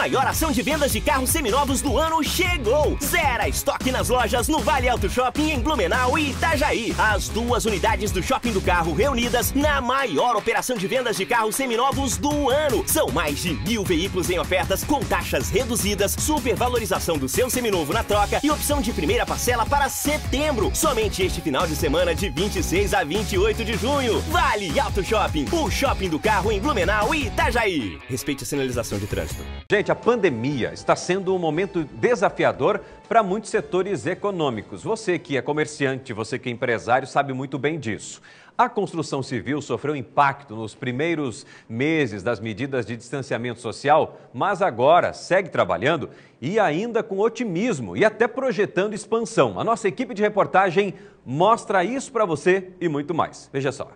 maior ação de vendas de carros seminovos do ano chegou! Zera estoque nas lojas no Vale Auto Shopping em Blumenau e Itajaí. As duas unidades do Shopping do Carro reunidas na maior operação de vendas de carros seminovos do ano. São mais de mil veículos em ofertas com taxas reduzidas, supervalorização do seu seminovo na troca e opção de primeira parcela para setembro. Somente este final de semana de 26 a 28 de junho. Vale Auto Shopping, o shopping do carro em Blumenau e Itajaí. Respeite a sinalização de trânsito. Gente, durante a pandemia está sendo um momento desafiador para muitos setores econômicos. Você que é comerciante, você que é empresário, sabe muito bem disso. A construção civil sofreu impacto nos primeiros meses das medidas de distanciamento social, mas agora segue trabalhando e ainda com otimismo e até projetando expansão. A nossa equipe de reportagem mostra isso para você e muito mais. Veja só.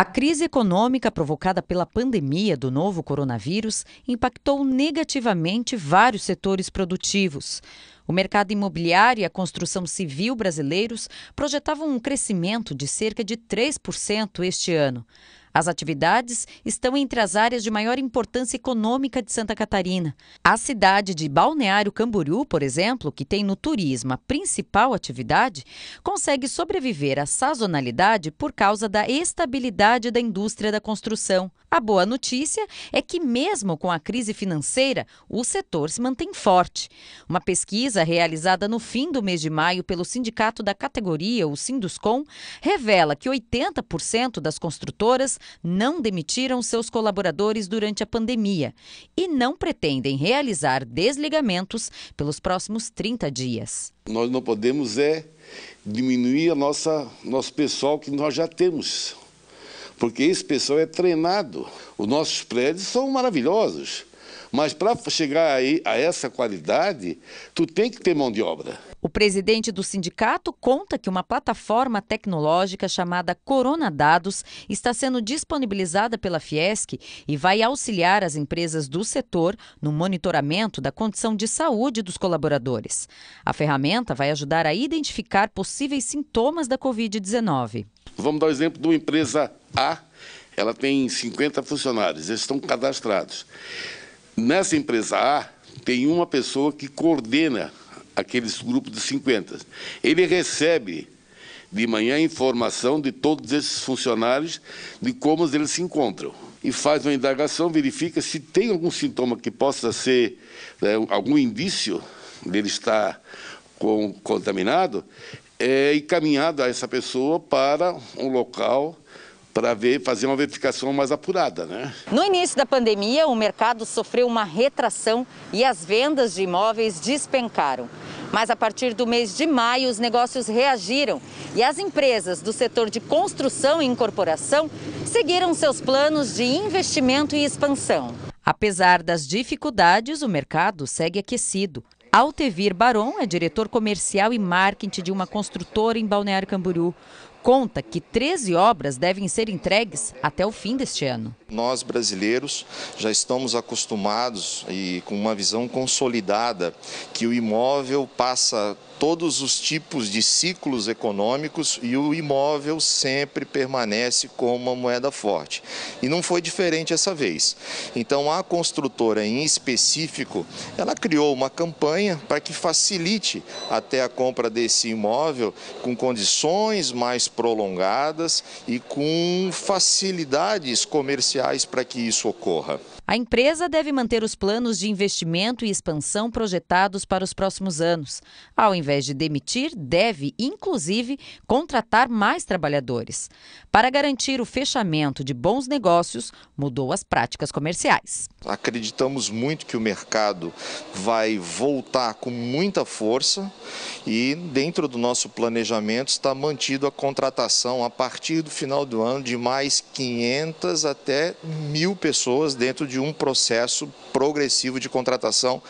A crise econômica provocada pela pandemia do novo coronavírus impactou negativamente vários setores produtivos. O mercado imobiliário e a construção civil brasileiros projetavam um crescimento de cerca de 3% este ano. As atividades estão entre as áreas de maior importância econômica de Santa Catarina. A cidade de Balneário Camboriú, por exemplo, que tem no turismo a principal atividade, consegue sobreviver à sazonalidade por causa da estabilidade da indústria da construção. A boa notícia é que, mesmo com a crise financeira, o setor se mantém forte. Uma pesquisa realizada no fim do mês de maio pelo sindicato da categoria, o Sinduscom, revela que 80% das construtoras não demitiram seus colaboradores durante a pandemia e não pretendem realizar desligamentos pelos próximos 30 dias. Nós não podemos é diminuir a nossa nosso pessoal que nós já temos, porque esse pessoal é treinado. Os nossos prédios são maravilhosos mas para chegar aí a essa qualidade, tu tem que ter mão de obra. O presidente do sindicato conta que uma plataforma tecnológica chamada Corona Dados está sendo disponibilizada pela Fiesc e vai auxiliar as empresas do setor no monitoramento da condição de saúde dos colaboradores. A ferramenta vai ajudar a identificar possíveis sintomas da Covid-19. Vamos dar o exemplo de uma empresa A. Ela tem 50 funcionários, eles estão cadastrados. Nessa empresa A, tem uma pessoa que coordena aqueles grupos de 50. Ele recebe de manhã informação de todos esses funcionários de como eles se encontram e faz uma indagação, verifica se tem algum sintoma que possa ser né, algum indício dele estar com, contaminado, é encaminhado a essa pessoa para um local para ver fazer uma verificação mais apurada, né? No início da pandemia, o mercado sofreu uma retração e as vendas de imóveis despencaram. Mas a partir do mês de maio, os negócios reagiram e as empresas do setor de construção e incorporação seguiram seus planos de investimento e expansão. Apesar das dificuldades, o mercado segue aquecido. Altevir Baron é diretor comercial e marketing de uma construtora em Balneário Camboriú conta que 13 obras devem ser entregues até o fim deste ano. Nós brasileiros já estamos acostumados e com uma visão consolidada que o imóvel passa todos os tipos de ciclos econômicos e o imóvel sempre permanece como uma moeda forte. E não foi diferente essa vez. Então a construtora em específico, ela criou uma campanha para que facilite até a compra desse imóvel com condições mais prolongadas e com facilidades comerciais para que isso ocorra. A empresa deve manter os planos de investimento e expansão projetados para os próximos anos. Ao invés de demitir, deve, inclusive, contratar mais trabalhadores. Para garantir o fechamento de bons negócios, mudou as práticas comerciais. Acreditamos muito que o mercado vai voltar com muita força e, dentro do nosso planejamento, está mantido a contratação a partir do final do ano de mais 500 até mil pessoas dentro de um processo progressivo de contratação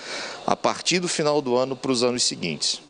a partir do final do ano para os anos seguintes.